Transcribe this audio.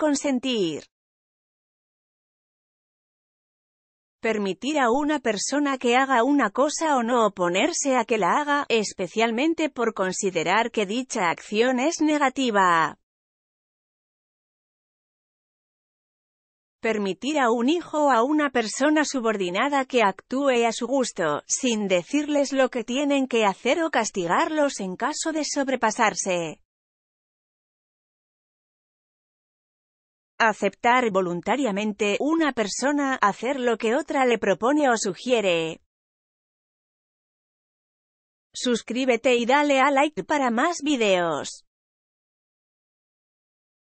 Consentir. Permitir a una persona que haga una cosa o no oponerse a que la haga, especialmente por considerar que dicha acción es negativa. Permitir a un hijo o a una persona subordinada que actúe a su gusto, sin decirles lo que tienen que hacer o castigarlos en caso de sobrepasarse. Aceptar voluntariamente una persona, hacer lo que otra le propone o sugiere. Suscríbete y dale a like para más videos.